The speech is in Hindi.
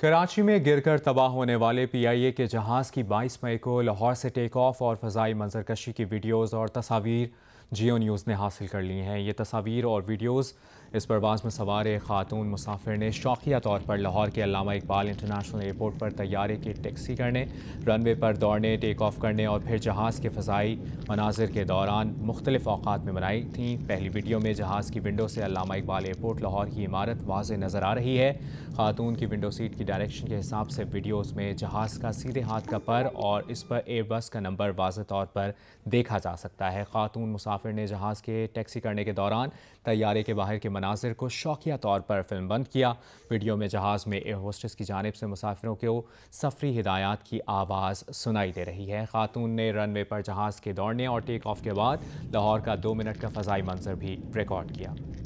कराची में गिरकर तबाह होने वाले पीआईए के जहाज़ की 22 मई को लाहौर से टेक ऑफ और फजाई मंजरकशी की वीडियोस और तस्वीर जियो न्यूज़ ने हासिल कर ली हैं ये तस्वीर और वीडियोज़ इस परवाज़ में सवार खातून मुसाफिर ने शौकिया तौर पर लाहौर के अलामा इकबाल इंटरनेशनल एयरपोर्ट पर तैयारे की टैक्सी करने रनवे पर दौड़ने टेक ऑफ करने और फिर जहाज़ के फ़जाई मनाजिर के दौरान मुख्तलिफ अवकात में बनाई थी पहली वीडियो में जहाज़ की विंडो से अलामा इकबाल एयरपोर्ट लाहौर की इमारत वाज नज़र आ रही है खातून की विंडो सीट की डायरेक्शन के हिसाब से वीडियोज़ में जहाज़ का सीधे हाथ का पर और इस पर बस का नंबर वाज तौर पर देखा जा सकता है खातून मुसाफिर मुसाफिर ने जहाज़ के टैक्सी करने के दौरान तैयारे के बाहर के मनाजिर को शौकिया तौर पर फिल्म बंद किया वीडियो में जहाज़ में एयर होस्टेस की जानब से मुसाफिरों को सफरी हिदायत की आवाज़ सुनाई दे रही है खातून ने रनवे पर जहाज़ के दौड़ने और टेक ऑफ के बाद लाहौर का दो मिनट का फ़जाई मंजर भी रिकॉर्ड किया